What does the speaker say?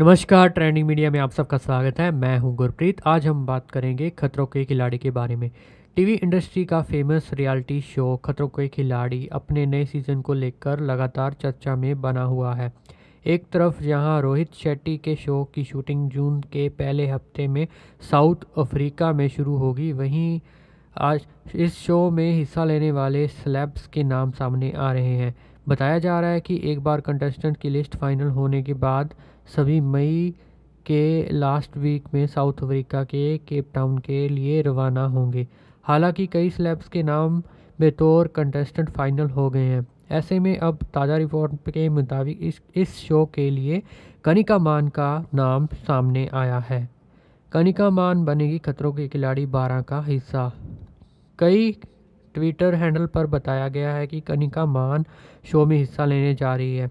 नमस्कार trending media में आप सबका स्वागत है मैं हूं गुरप्रीत आज हम बात करेंगे खतरों के खिलाड़ी के बारे में टीवी इंडस्ट्री का फेमस रियलिटी शो खतरों के खिलाड़ी अपने नए सीजन को लेकर लगातार चर्चा में बना हुआ है एक तरफ जहां रोहित शेट्टी के शो की शूटिंग जून के पहले हफ्ते में साउथ अफ्रीका में शुरू होगी वहीं आज इस शो में हिस्सा लेने वाले स्लैब्स के नाम सामने आ रहे हैं बताया जा रहा है कि एक बार कंटेस्टेंट की लिस्ट फाइनल होने के बाद सभी मई के लास्ट वीक में साउथ अफ्रीका के केप टाउन के लिए रवाना होंगे हालांकि कई स्लैब्स के नाम बेतौर कंटेस्टेंट फाइनल हो गए हैं ऐसे में अब ताज़ा रिपोर्ट के मुताबिक इस इस शो के लिए कनिका मान का नाम सामने आया है कनिका मान बनेगी खतरों के खिलाड़ी बारह का हिस्सा कई ट्विटर हैंडल पर बताया गया है कि कनिका मान शो में हिस्सा लेने जा रही है